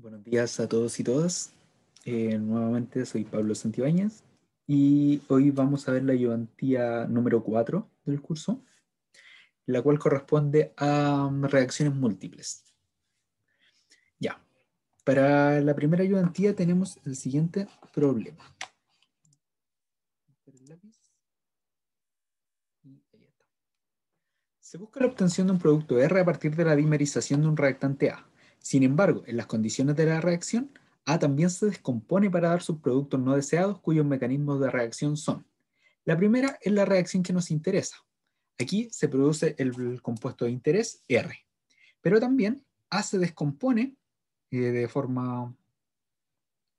Buenos días a todos y todas. Eh, nuevamente soy Pablo Santibáñez y hoy vamos a ver la ayudantía número 4 del curso, la cual corresponde a um, reacciones múltiples. Ya, para la primera ayudantía tenemos el siguiente problema. Se busca la obtención de un producto R a partir de la dimerización de un reactante A sin embargo, en las condiciones de la reacción, A también se descompone para dar sus productos no deseados cuyos mecanismos de reacción son. La primera es la reacción que nos interesa. Aquí se produce el, compuesto de interés R. Pero también A se descompone eh, de forma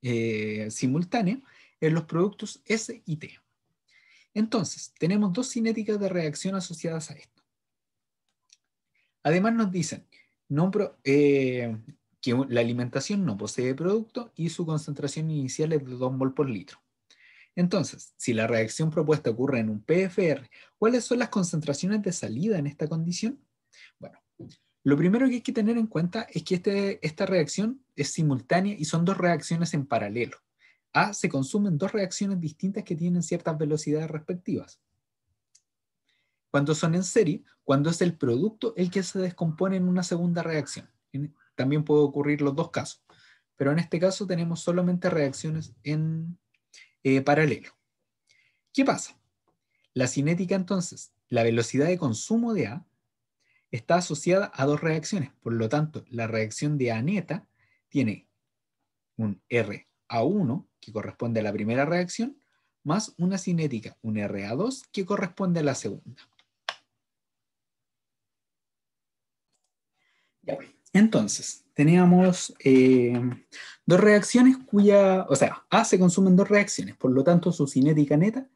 eh, simultánea en los productos S y T. Entonces, tenemos dos cinéticas de reacción asociadas a esto. Además nos dicen eh, que la alimentación no posee producto y su concentración inicial es de 2 mol por litro. Entonces, si la reacción propuesta ocurre en un PFR, ¿cuáles son las concentraciones de salida en esta condición? Bueno, lo primero que hay que tener en cuenta es que este, esta reacción es simultánea y son dos reacciones en paralelo. A, se consumen dos reacciones distintas que tienen ciertas velocidades respectivas cuando son en serie, cuando es el producto el que se descompone en una segunda reacción. También puede ocurrir los dos casos, pero en este caso tenemos solamente reacciones en eh, paralelo. ¿Qué pasa? La cinética entonces, la velocidad de consumo de A, está asociada a dos reacciones. Por lo tanto, la reacción de A neta tiene un RA1, que corresponde a la primera reacción, más una cinética, un RA2, que corresponde a la segunda. Entonces, teníamos eh, dos reacciones cuya, o sea, A se consumen dos reacciones, por lo tanto su cinética neta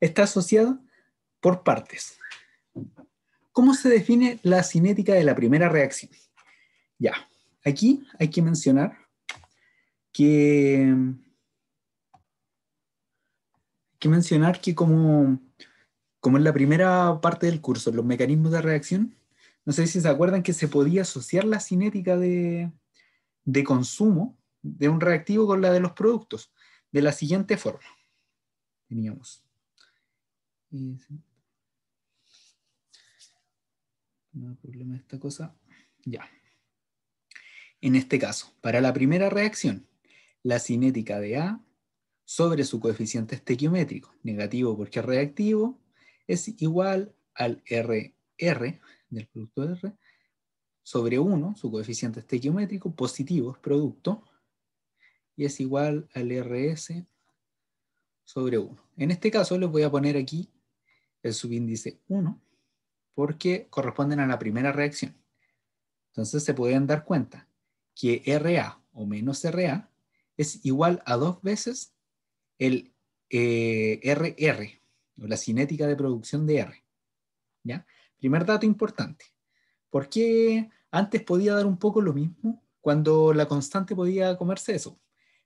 está asociada por partes. ¿Cómo se define la cinética de la primera reacción? Ya, aquí hay que mencionar que hay que mencionar que como en la primera parte del curso, los mecanismos de reacción, no sé si se acuerdan que se podía asociar la cinética de, consumo de un reactivo con la de los productos, de la siguiente forma. Teníamos. No hay problema esta cosa. Ya. En este caso, para la primera reacción, la cinética de A sobre su coeficiente estequiométrico, negativo porque es reactivo, es igual al RR, del producto R sobre 1, su coeficiente estequiométrico, positivo es producto, y es igual al RS sobre 1. En este caso les voy a poner aquí el subíndice 1, porque corresponden a la primera reacción. Entonces se pueden dar cuenta que RA o menos RA es igual a dos veces el RR, eh, o la cinética de producción de R. ¿ya? Primer dato importante. ¿Por qué antes podía dar un poco lo mismo cuando la constante podía comerse eso?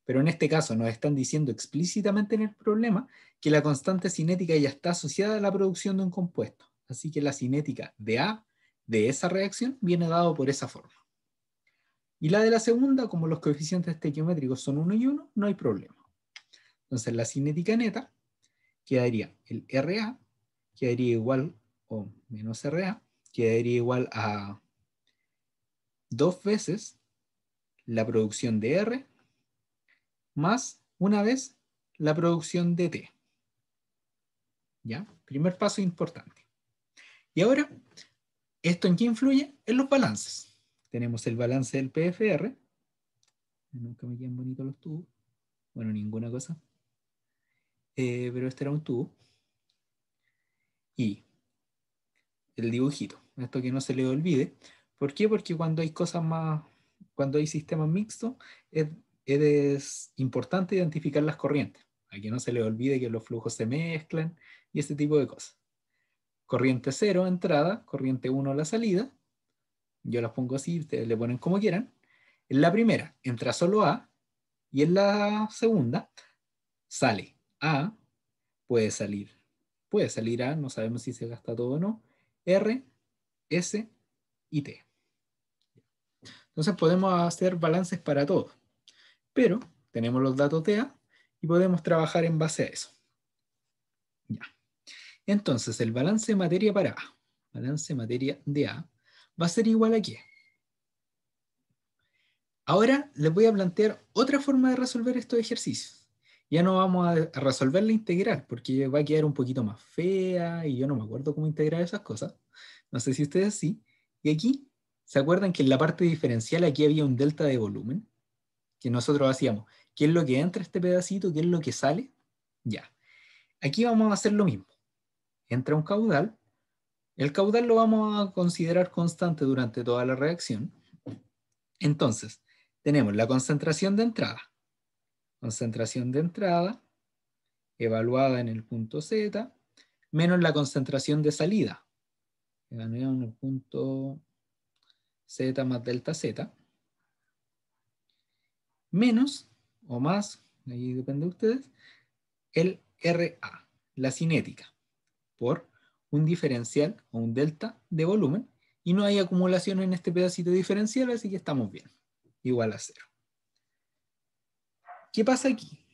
Pero en este caso nos están diciendo explícitamente en el problema que la constante cinética ya está asociada a la producción de un compuesto. Así que la cinética de A de esa reacción viene dado por esa forma. Y la de la segunda, como los coeficientes estequiométricos son 1 y 1, no hay problema. Entonces la cinética neta quedaría, el RA quedaría igual o menos RA, quedaría igual a dos veces la producción de R más una vez la producción de T. ¿Ya? Primer paso importante. Y ahora, ¿esto en qué influye? En los balances. Tenemos el balance del PFR. Nunca me quedan bonitos los tubos. Bueno, ninguna cosa. Eh, pero este era un tubo. Y el dibujito, esto que no se le olvide. ¿Por qué? Porque cuando hay cosas más, cuando hay sistemas mixtos, es, es importante identificar las corrientes, a que no se le olvide que los flujos se mezclan y este tipo de cosas. Corriente 0, entrada, corriente 1, la salida. Yo las pongo así, ustedes le ponen como quieran. En la primera entra solo A y en la segunda sale A, puede salir, puede salir A, no sabemos si se gasta todo o no, R, S y T. Entonces podemos hacer balances para todo, pero tenemos los datos de A y podemos trabajar en base a eso. Ya. Entonces, el balance de materia para A, balance de materia de A, va a ser igual a qué? Ahora les voy a plantear otra forma de resolver estos ejercicios ya no vamos a resolver la integral, porque va a quedar un poquito más fea y yo no me acuerdo cómo integrar esas cosas. No sé si ustedes sí. Y aquí, ¿se acuerdan que en la parte diferencial aquí había un delta de volumen? Que nosotros hacíamos. ¿Qué es lo que entra este pedacito? ¿Qué es lo que sale? Ya. Aquí vamos a hacer lo mismo. Entra un caudal. El caudal lo vamos a considerar constante durante toda la reacción. Entonces, tenemos la concentración de entrada concentración de entrada, evaluada en el punto Z, menos la concentración de salida, evaluada en el punto Z más delta Z, menos o más, ahí depende de ustedes, el RA, la cinética, por un diferencial o un delta de volumen, y no hay acumulación en este pedacito diferencial, así que estamos bien, igual a cero. ¿Qué pasa aquí?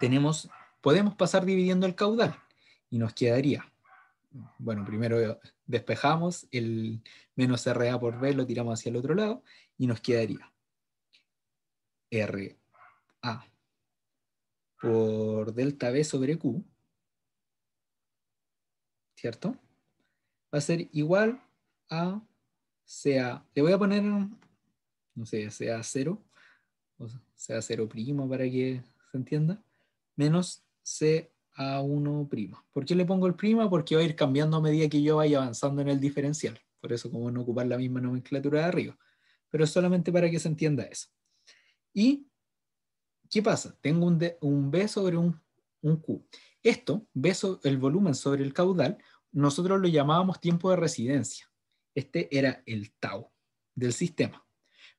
Tenemos, podemos pasar dividiendo el caudal y nos quedaría. Bueno, primero despejamos el menos RA por B, lo tiramos hacia el otro lado y nos quedaría RA por delta B sobre Q, ¿cierto? Va a ser igual a, sea, le voy a poner, no sé, sea 0, o sea, 0' para que se entienda, menos CA1'. ¿Por qué le pongo el prima? Porque va a ir cambiando a medida que yo vaya avanzando en el diferencial. Por eso como no ocupar la misma nomenclatura de arriba. Pero solamente para que se entienda eso. ¿Y qué pasa? Tengo un, B sobre un, Q. Esto, B el volumen sobre el caudal, nosotros lo llamábamos tiempo de residencia. Este era el tau del sistema.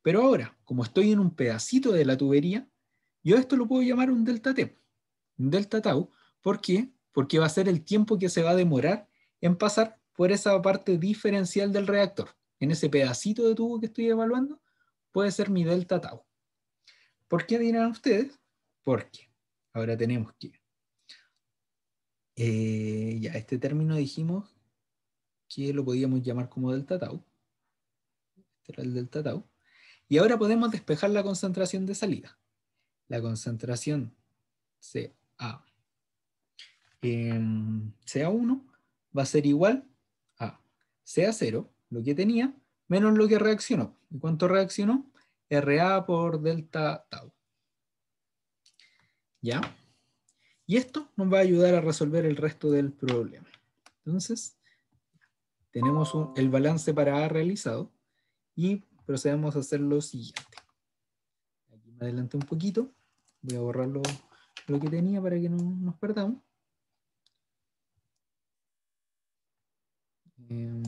Pero ahora, como estoy en un pedacito de la tubería, yo esto lo puedo llamar un delta T, un delta tau. ¿Por qué? Porque va a ser el tiempo que se va a demorar en pasar por esa parte diferencial del reactor. En ese pedacito de tubo que estoy evaluando, puede ser mi delta tau. ¿Por qué dirán ustedes? Porque ahora tenemos que... Eh, ya, este término dijimos que lo podíamos llamar como delta tau. Este era el delta tau. Y ahora podemos despejar la concentración de salida. La concentración CA, em, CA1 va a ser igual a CA0, lo que tenía, menos lo que reaccionó. ¿Y cuánto reaccionó? RA por delta tau. ¿Ya? Y esto nos va a ayudar a resolver el resto del problema. Entonces, tenemos el balance para A realizado y procedemos a hacer lo siguiente. Aquí me adelanté un poquito. Voy a borrar lo, que tenía para que no nos perdamos. Em,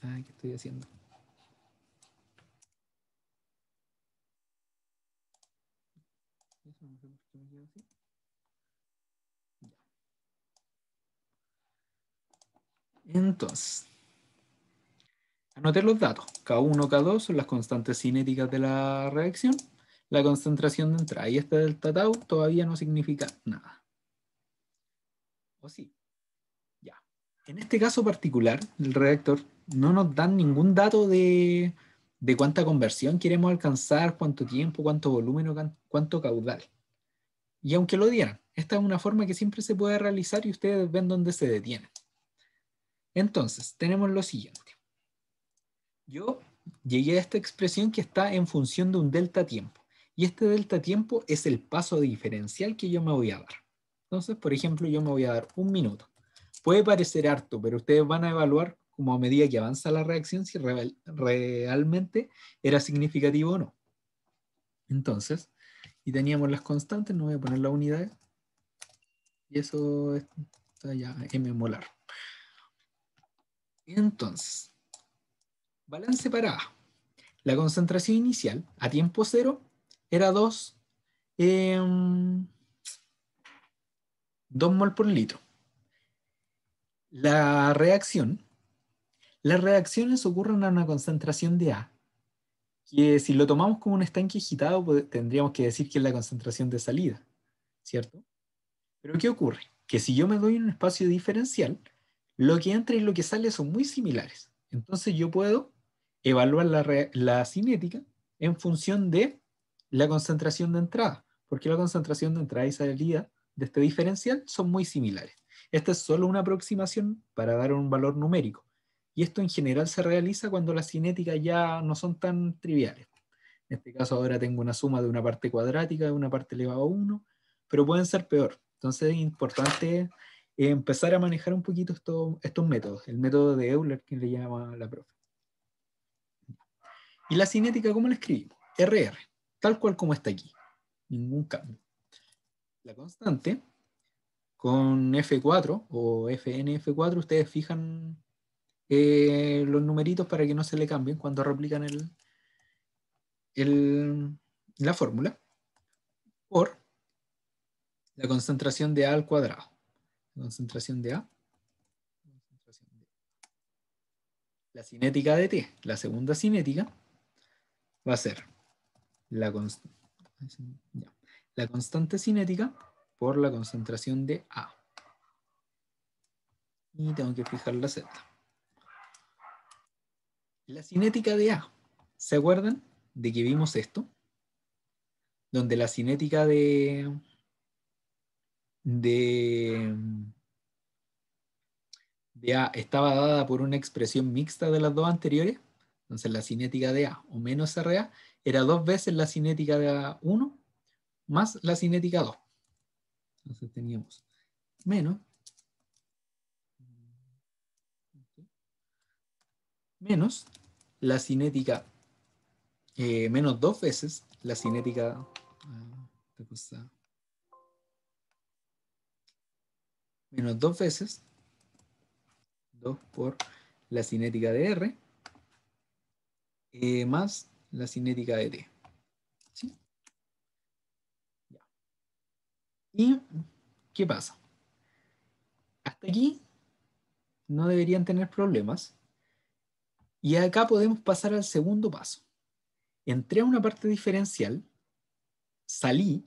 ay, ah, ¿qué estoy haciendo? Entonces, Anoté los datos. K1, K2 son las constantes cinéticas de la reacción. La concentración de entrada y esta delta tau todavía no significa nada. ¿O sí? Ya. En este caso particular, el reactor no nos da ningún dato de, cuánta conversión queremos alcanzar, cuánto tiempo, cuánto volumen o cuánto caudal. Y aunque lo dieran, esta es una forma que siempre se puede realizar y ustedes ven dónde se detiene. Entonces, tenemos lo siguiente. Yo llegué a esta expresión que está en función de un delta tiempo. Y este delta tiempo es el paso diferencial que yo me voy a dar. Entonces, por ejemplo, yo me voy a dar un minuto. Puede parecer harto, pero ustedes van a evaluar como a medida que avanza la reacción si realmente era significativo o no. Entonces, y teníamos las constantes, no voy a poner la unidad. Y eso está ya m molar. Entonces, Balance para A. La concentración inicial a tiempo cero era 2 em, mol por litro. La reacción, las reacciones ocurren a una concentración de A, que si lo tomamos como un estanque agitado, pues, tendríamos que decir que es la concentración de salida, ¿cierto? Pero ¿qué ocurre? Que si yo me doy un espacio diferencial, lo que entra y lo que sale son muy similares. Entonces yo puedo evaluar la, cinética en función de la concentración de entrada, porque la concentración de entrada y salida de este diferencial son muy similares. Esta es solo una aproximación para dar un valor numérico. Y esto en general se realiza cuando las cinéticas ya no son tan triviales. En este caso ahora tengo una suma de una parte cuadrática, de una parte elevada a 1, pero pueden ser peor. Entonces es importante empezar a manejar un poquito estos métodos, el método de Euler que le llama la profe. Y la cinética, ¿cómo la escribimos? RR, tal cual como está aquí. Ningún cambio. La constante, con F4 o FNF4, ustedes fijan eh, los numeritos para que no se le cambien cuando replican el, la fórmula por la concentración de A al cuadrado. La concentración de A. La cinética de T, la segunda cinética, va a ser la, la constante cinética por la concentración de A. Y tengo que fijar la Z. La cinética de A. ¿Se acuerdan de que vimos esto? Donde la cinética de A estaba dada por una expresión mixta de las dos anteriores, entonces la cinética de A o menos RA era dos veces la cinética de A1 más la cinética 2. Entonces teníamos menos menos la cinética eh, menos dos veces la cinética ah, menos dos veces 2 por la cinética de R eh, más la cinética de T. ¿Y qué pasa? Hasta aquí no deberían tener problemas. Y acá podemos pasar al segundo paso. Entré a una parte diferencial, salí,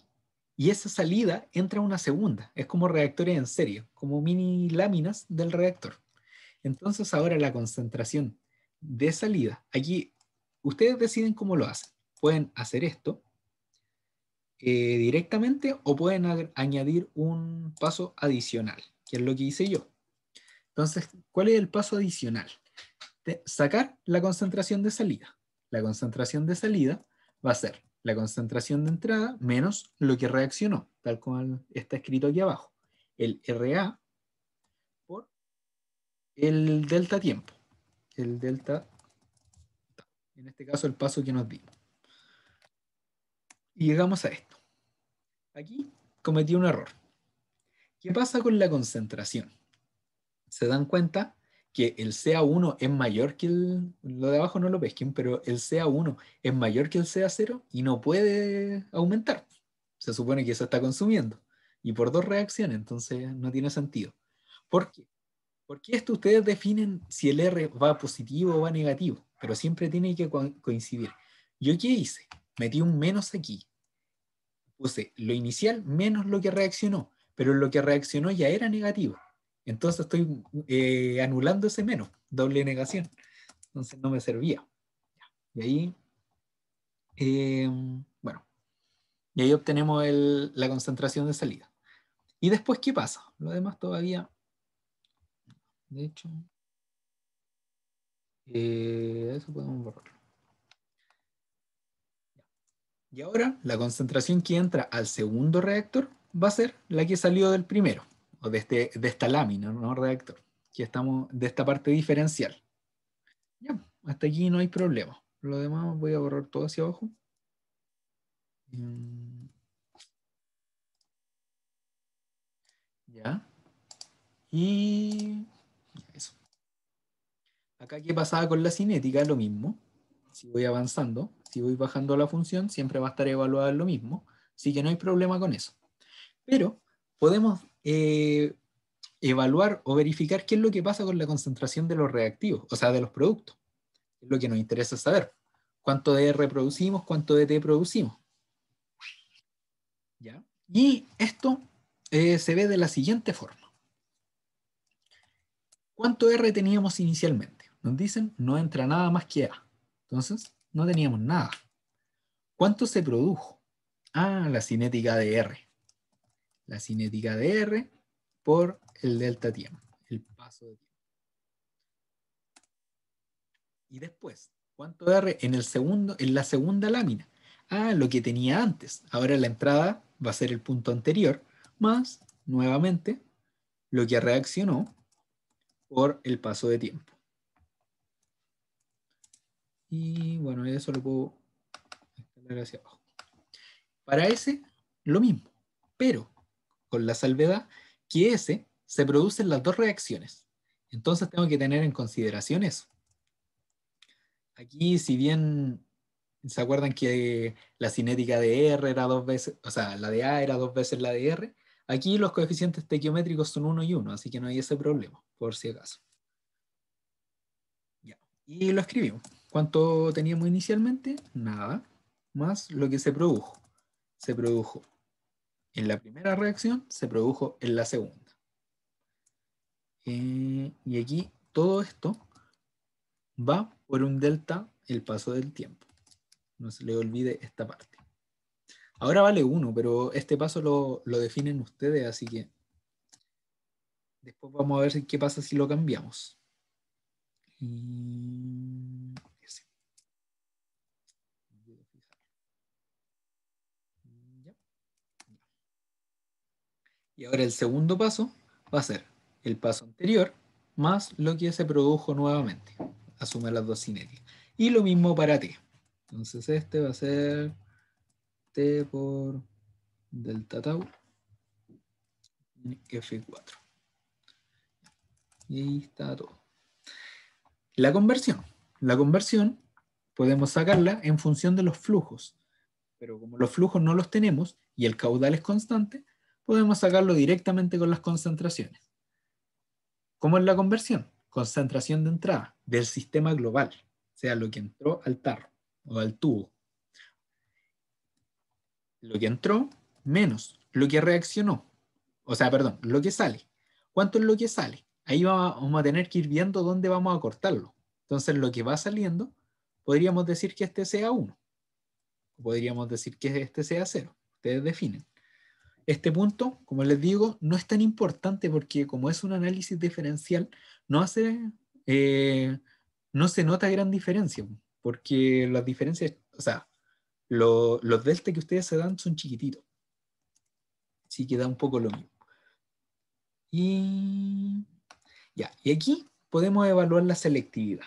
y esa salida entra a una segunda. Es como reactores en serie, como mini láminas del reactor. Entonces ahora la concentración de salida, aquí Ustedes deciden cómo lo hacen. Pueden hacer esto eh, directamente o pueden añadir un paso adicional, que es lo que hice yo. Entonces, ¿cuál es el paso adicional? sacar la concentración de salida. La concentración de salida va a ser la concentración de entrada menos lo que reaccionó, tal como está escrito aquí abajo. El RA por el delta tiempo. El delta en este caso el paso que nos dimos. Y llegamos a esto. Aquí cometí un error. ¿Qué pasa con la concentración? Se dan cuenta que el CA1 es mayor que el, lo de abajo no lo pesquen, pero el CA1 es mayor que el CA0 y no puede aumentar. Se supone que se está consumiendo. Y por dos reacciones, entonces no tiene sentido. ¿Por qué? Porque esto ustedes definen si el R va positivo o va negativo, pero siempre tiene que coincidir. ¿Yo qué hice? Metí un menos aquí. Puse lo inicial menos lo que reaccionó, pero lo que reaccionó ya era negativo. Entonces estoy eh, anulando ese menos, doble negación. Entonces no me servía. Y ahí, eh, bueno, y ahí obtenemos la concentración de salida. ¿Y después qué pasa? Lo demás todavía de hecho. Eh, eso podemos borrar. Y ahora la concentración que entra al segundo reactor va a ser la que salió del primero, o de, este, de esta lámina, no reactor, que estamos de esta parte diferencial. Ya, hasta aquí no hay problema. Lo demás voy a borrar todo hacia abajo. Mm. Ya. Y Acá, ¿qué pasaba con la cinética? Lo mismo. Si voy avanzando, si voy bajando la función, siempre va a estar evaluada lo mismo. Así que no hay problema con eso. Pero podemos eh, evaluar o verificar qué es lo que pasa con la concentración de los reactivos, o sea, de los productos. Es lo que nos interesa saber. ¿Cuánto de R producimos? ¿Cuánto de T producimos? Y esto eh, se ve de la siguiente forma. ¿Cuánto R teníamos inicialmente? Nos dicen, no entra nada más que A. Entonces, no teníamos nada. ¿Cuánto se produjo? Ah, la cinética de R. La cinética de R por el delta tiempo, el paso de tiempo. Y después, ¿cuánto R en, el segundo, en la segunda lámina? Ah, lo que tenía antes. Ahora la entrada va a ser el punto anterior, más, nuevamente, lo que reaccionó por el paso de tiempo. Y bueno, eso lo puedo escalar hacia abajo. Para S, lo mismo, pero con la salvedad que ese se producen las dos reacciones. Entonces tengo que tener en consideración eso. Aquí, si bien se acuerdan que la cinética de R era dos veces, o sea, la de A era dos veces la de R, aquí los coeficientes tequiométricos son 1 y 1, así que no hay ese problema, por si acaso. Ya. Y lo escribimos. ¿Cuánto teníamos inicialmente? Nada, más lo que se produjo. Se produjo en la primera reacción, se produjo en la segunda. Eh, y aquí todo esto va por un delta el paso del tiempo. No se le olvide esta parte. Ahora vale uno, pero este paso lo, lo, definen ustedes, así que después vamos a ver qué pasa si lo cambiamos. Y... Y ahora el segundo paso va a ser el paso anterior más lo que se produjo nuevamente. Asume las dos cinéticas. Y lo mismo para t. Entonces este va a ser t por delta tau f4. Y ahí está todo. La conversión. La conversión podemos sacarla en función de los flujos. Pero como los flujos no los tenemos y el caudal es constante, podemos sacarlo directamente con las concentraciones. ¿Cómo es la conversión? Concentración de entrada del sistema global, o sea, lo que entró al tarro o al tubo. Lo que entró menos lo que reaccionó, o sea, perdón, lo que sale. ¿Cuánto es lo que sale? Ahí vamos a tener que ir viendo dónde vamos a cortarlo. Entonces, lo que va saliendo, podríamos decir que este sea 1. Podríamos decir que este sea 0. Ustedes definen. Este punto, como les digo, no es tan importante porque como es un análisis diferencial, no hace, eh, no se nota gran diferencia, porque las diferencias, o sea, los delta que ustedes se dan son chiquititos. Así que da un poco lo mismo. Y, ya, y aquí podemos evaluar la selectividad.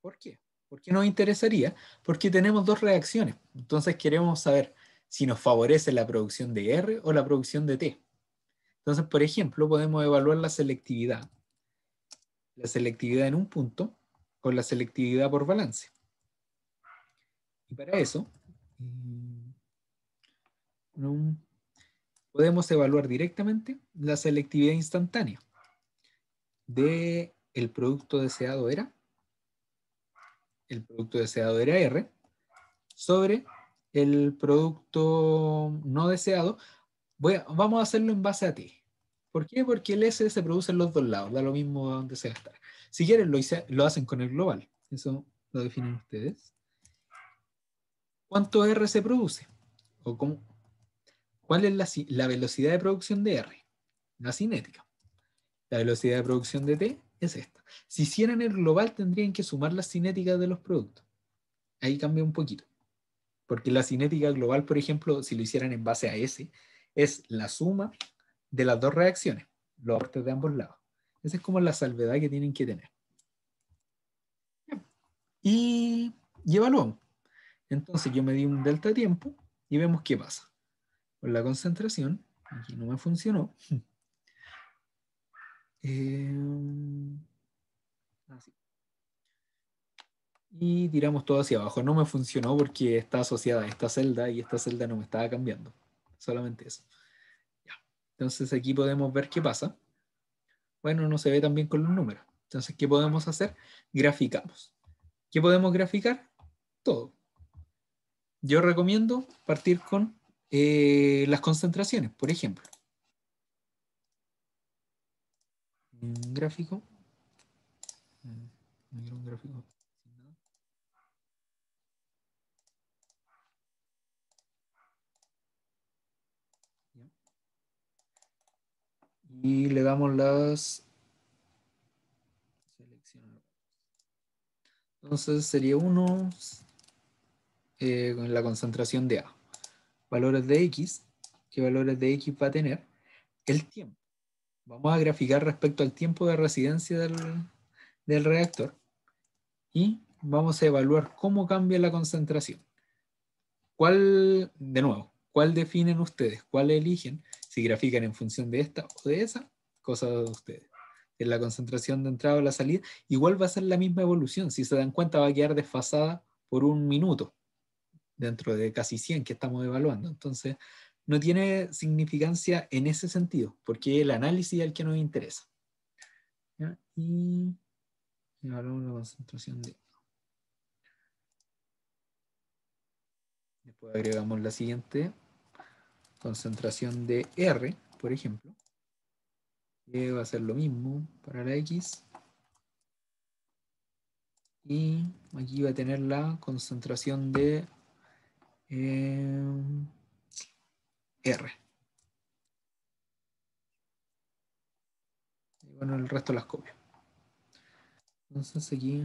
¿Por qué? Porque nos interesaría? Porque tenemos dos reacciones. Entonces queremos saber si nos favorece la producción de R o la producción de T. Entonces, por ejemplo, podemos evaluar la selectividad. La selectividad en un punto con la selectividad por balance. Y para eso, mm, podemos evaluar directamente la selectividad instantánea de el producto deseado era, el producto deseado era R, sobre el producto no deseado, vamos a hacerlo en base a T. ¿Por qué? Porque el S se produce en los dos lados, da lo mismo donde sea Si quieren, lo, hacen con el global. Eso lo definen ah. ustedes. ¿Cuánto R se produce? ¿O ¿Cuál es la, velocidad de producción de R? La cinética. La velocidad de producción de T es esta. Si hicieran el global, tendrían que sumar las cinéticas de los productos. Ahí cambia un poquito. Porque la cinética global, por ejemplo, si lo hicieran en base a S, es la suma de las dos reacciones, los aportes de ambos lados. Esa es como la salvedad que tienen que tener. Y, llévalo. evaluamos. Entonces yo me di un delta tiempo y vemos qué pasa. Con la concentración, aquí no me funcionó. Eh, así y tiramos todo hacia abajo. No me funcionó porque está asociada a esta celda y esta celda no me estaba cambiando. Solamente eso. Entonces aquí podemos ver qué pasa. Bueno, no se ve tan bien con los números. Entonces, ¿qué podemos hacer? Graficamos. ¿Qué podemos graficar? Todo. Yo recomiendo partir con eh, las concentraciones, por ejemplo. Un gráfico. Mm, un gráfico. Y le damos las... Entonces sería 1 eh, con la concentración de A. Valores de X. ¿Qué valores de X va a tener? El tiempo. Vamos a graficar respecto al tiempo de residencia del, del reactor. Y vamos a evaluar cómo cambia la concentración. ¿Cuál, de nuevo, cuál definen ustedes? ¿Cuál eligen? si grafican en función de esta o de esa, cosa de ustedes. En la concentración de entrada o la salida, igual va a ser la misma evolución. Si se dan cuenta, va a quedar desfasada por un minuto dentro de casi 100 que estamos evaluando. Entonces, no tiene significancia en ese sentido, porque el análisis es el que nos interesa. Y evaluamos la concentración de... Después agregamos la siguiente concentración de R, por ejemplo, va a ser lo mismo para la X. Y aquí va a tener la concentración de eh, R. Y bueno, el resto las copio. Entonces aquí,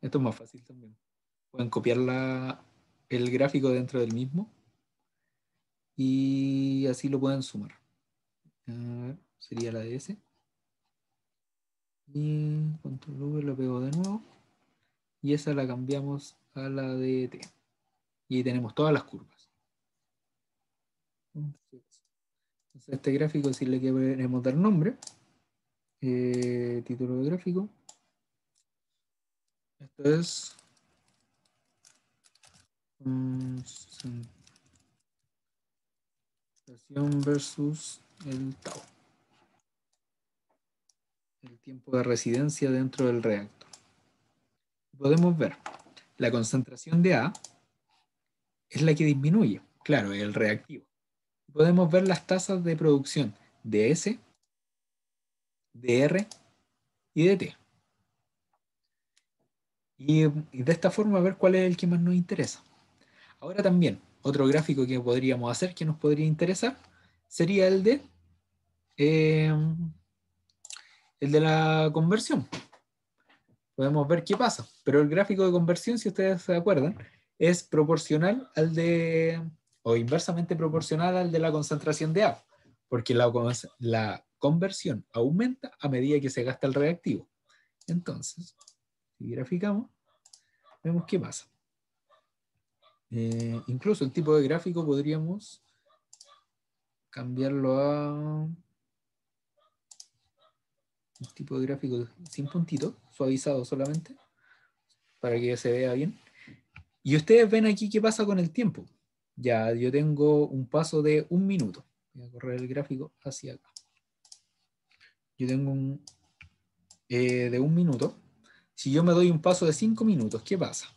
esto es más fácil también. Pueden copiar el gráfico dentro del mismo y así lo pueden sumar. A sería la de S. Y control V lo pego de nuevo. Y esa la cambiamos a la de T. Y ahí tenemos todas las curvas. Entonces, este gráfico, si le queremos dar nombre, eh, título de gráfico, esto es mm, concentración versus el tau. El tiempo de residencia dentro del reactor. Podemos ver, la concentración de A es la que disminuye, claro, el reactivo. Podemos ver las tasas de producción de S, de R y de T. y de esta forma ver cuál es el que más nos interesa. Ahora también, otro gráfico que podríamos hacer que nos podría interesar sería el de, eh, el de la conversión. Podemos ver qué pasa, pero el gráfico de conversión, si ustedes se acuerdan, es proporcional al de, o inversamente proporcional al de la concentración de A. porque la, la conversión aumenta a medida que se gasta el reactivo. Entonces, si graficamos, vemos qué pasa. Eh, incluso el tipo de gráfico podríamos cambiarlo a un tipo de gráfico sin puntito, suavizado solamente, para que se vea bien. Y ustedes ven aquí qué pasa con el tiempo. Ya, yo tengo un paso de un minuto. Voy a correr el gráfico hacia acá. Yo tengo un eh, de un minuto. Si yo me doy un paso de cinco minutos, ¿qué pasa?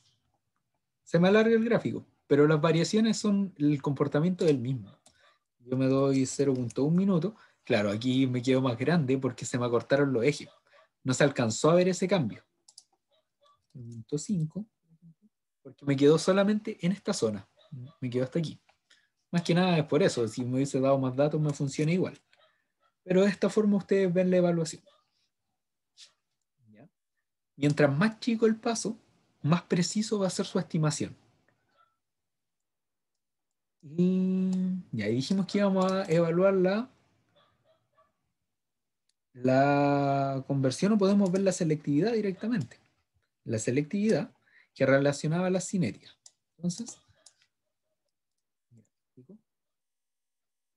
se me alarga el gráfico, pero las variaciones son el comportamiento del mismo. Yo me doy 0.1 minuto, claro, aquí me quedo más grande porque se me acortaron los ejes. No se alcanzó a ver ese cambio. 0.5, porque me quedo solamente en esta zona, me quedo hasta aquí. Más que nada es por eso, si me hubiese dado más datos me funciona igual. Pero de esta forma ustedes ven la evaluación. Mientras más chico el paso, más preciso va a ser su estimación. Y, ahí dijimos que íbamos a evaluar la, conversión o podemos ver la selectividad directamente. La selectividad que relacionaba la cinética. Entonces,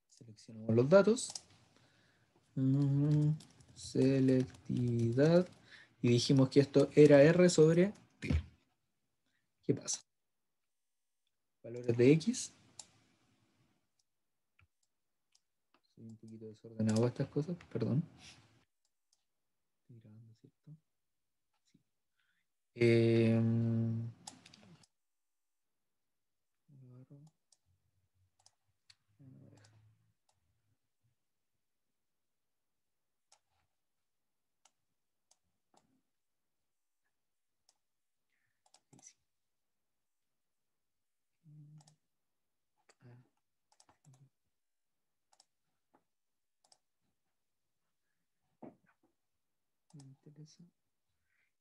seleccionamos los datos. Mm, selectividad. Y dijimos que esto era R sobre T. ¿qué pasa? Valores de X. Soy un poquito desordenado estas cosas, perdón. Estoy grabando, ¿cierto? Sí. Eh,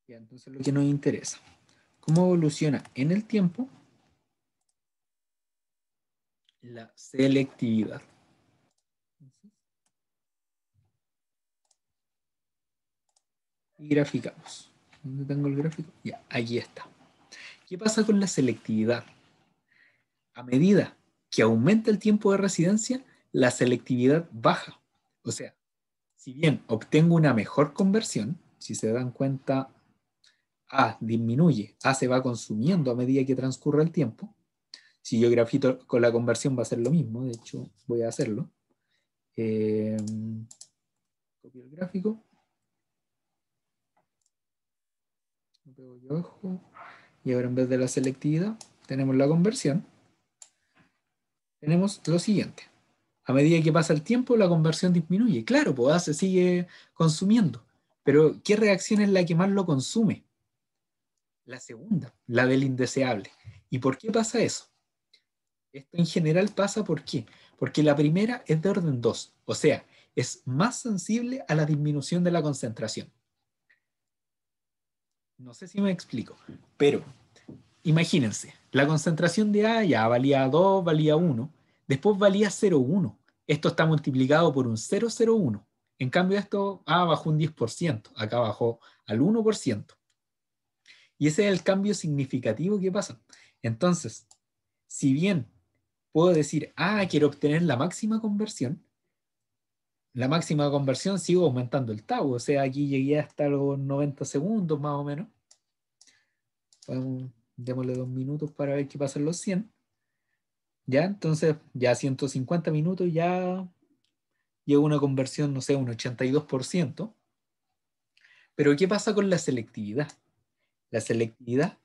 Y entonces lo que nos interesa, ¿cómo evoluciona en el tiempo la selectividad? Y graficamos. ¿Dónde tengo el gráfico? Ya, allí está. ¿Qué pasa con la selectividad? A medida que aumenta el tiempo de residencia, la selectividad baja. O sea, si bien obtengo una mejor conversión, si se dan cuenta, A disminuye, A se va consumiendo a medida que transcurre el tiempo. Si yo grafito con la conversión va a ser lo mismo, de hecho voy a hacerlo. Eh, copio el gráfico. yo Y ahora en vez de la selectividad, tenemos la conversión. Tenemos lo siguiente. A medida que pasa el tiempo, la conversión disminuye. Claro, pues se sigue consumiendo. Pero, ¿qué reacción es la que más lo consume? La segunda, la del indeseable. ¿Y por qué pasa eso? Esto en general pasa por qué? Porque la primera es de orden 2, o sea, es más sensible a la disminución de la concentración. No sé si me explico, pero imagínense, la concentración de A ya valía 2, valía 1, después valía 0,1. Esto está multiplicado por un 0,01. En cambio, esto ah, bajó un 10%, acá bajó al 1%. Y ese es el cambio significativo que pasa. Entonces, si bien puedo decir, ah, quiero obtener la máxima conversión, la máxima conversión sigo aumentando el tau, o sea, aquí llegué hasta los 90 segundos más o menos. démosle dos minutos para ver qué pasa en los 100. Ya, entonces, ya 150 minutos, ya Llego a una conversión, no sé, un 82%. Pero ¿qué pasa con la selectividad? La selectividad,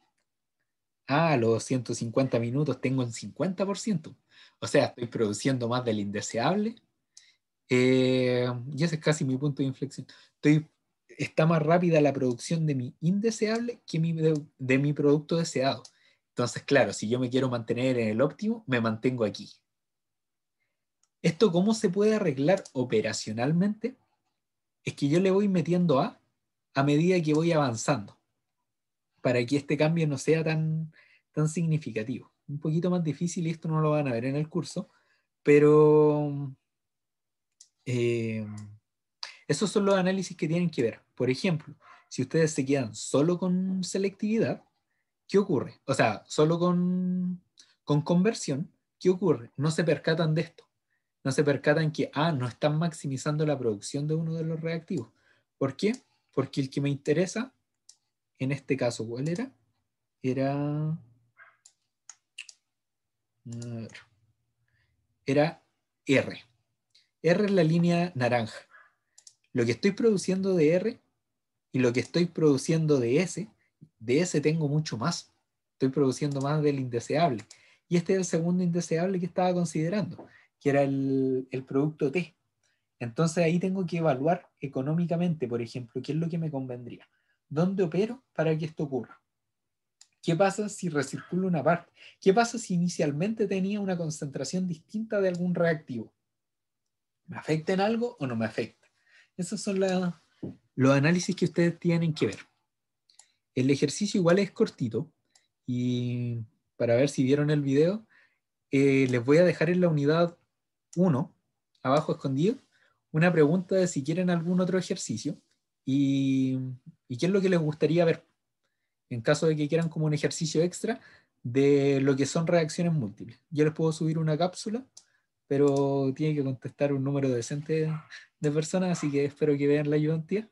a ah, los 150 minutos tengo un 50%. O sea, estoy produciendo más del indeseable. Eh, y ese es casi mi punto de inflexión. está más rápida la producción de mi indeseable que de mi producto deseado. Entonces, claro, si yo me quiero mantener en el óptimo, me mantengo aquí. ¿Esto cómo se puede arreglar operacionalmente? Es que yo le voy metiendo A a medida que voy avanzando, para que este cambio no sea tan, tan significativo. Un poquito más difícil y esto no lo van a ver en el curso, pero eh, esos son los análisis que tienen que ver. Por ejemplo, si ustedes se quedan solo con selectividad, ¿qué ocurre? O sea, solo con, con conversión, ¿qué ocurre? No se percatan de esto no se percatan que, ah, no están maximizando la producción de uno de los reactivos. ¿Por qué? Porque el que me interesa, en este caso, ¿cuál era? Era... Era R. R es la línea naranja. Lo que estoy produciendo de R y lo que estoy produciendo de S, de S tengo mucho más. Estoy produciendo más del indeseable. Y este es el segundo indeseable que estaba considerando que era el, el producto T. Entonces ahí tengo que evaluar económicamente, por ejemplo, qué es lo que me convendría. ¿Dónde opero para que esto ocurra? ¿Qué pasa si recirculo una parte? ¿Qué pasa si inicialmente tenía una concentración distinta de algún reactivo? ¿Me afecta en algo o no me afecta? Esos son los análisis que ustedes tienen que ver. El ejercicio igual es cortito y para ver si vieron el video, eh, les voy a dejar en la unidad uno, abajo escondido, una pregunta de si quieren algún otro ejercicio y, qué es lo que les gustaría ver en caso de que quieran como un ejercicio extra de lo que son reacciones múltiples. Yo les puedo subir una cápsula, pero tiene que contestar un número decente de personas, así que espero que vean la ayudantía.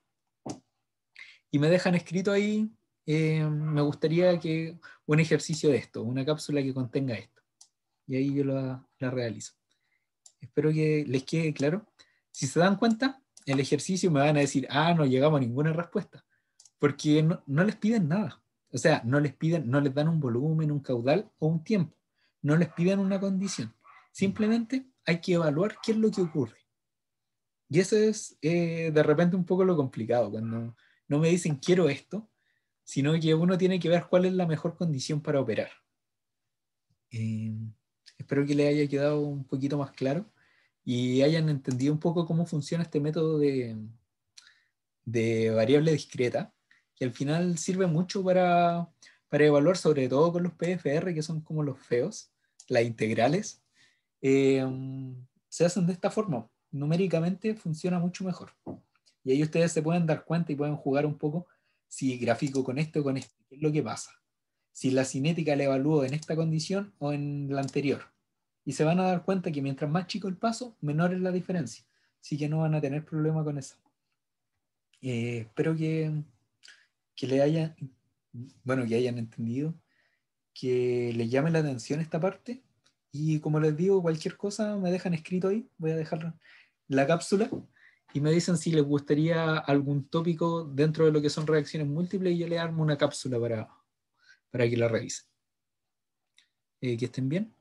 Y me dejan escrito ahí, eh, me gustaría que un ejercicio de esto, una cápsula que contenga esto. Y ahí yo la realizo espero que les quede claro. Si se dan cuenta, el ejercicio me van a decir, ah, no llegamos a ninguna respuesta, porque no, les piden nada. O sea, no les piden, no les dan un volumen, un caudal o un tiempo. No les piden una condición. Simplemente hay que evaluar qué es lo que ocurre. Y eso es eh, de repente un poco lo complicado, cuando no me dicen quiero esto, sino que uno tiene que ver cuál es la mejor condición para operar. Eh, Espero que les haya quedado un poquito más claro y hayan entendido un poco cómo funciona este método de, de variable discreta, que al final sirve mucho para, para evaluar, sobre todo con los PFR, que son como los feos, las integrales, em, se hacen de esta forma. Numéricamente funciona mucho mejor. Y ahí ustedes se pueden dar cuenta y pueden jugar un poco si gráfico con esto o con esto, qué es lo que pasa si la cinética la evalúo en esta condición o en la anterior. Y se van a dar cuenta que mientras más chico el paso, menor es la diferencia. Así que no van a tener problema con eso. Eh, espero que, que le hayan, bueno, que hayan entendido, que le llame la atención esta parte. Y como les digo, cualquier cosa me dejan escrito ahí. Voy a dejar la cápsula y me dicen si les gustaría algún tópico dentro de lo que son reacciones múltiples y yo le armo una cápsula para, para que la revisen. Eh, que estén bien.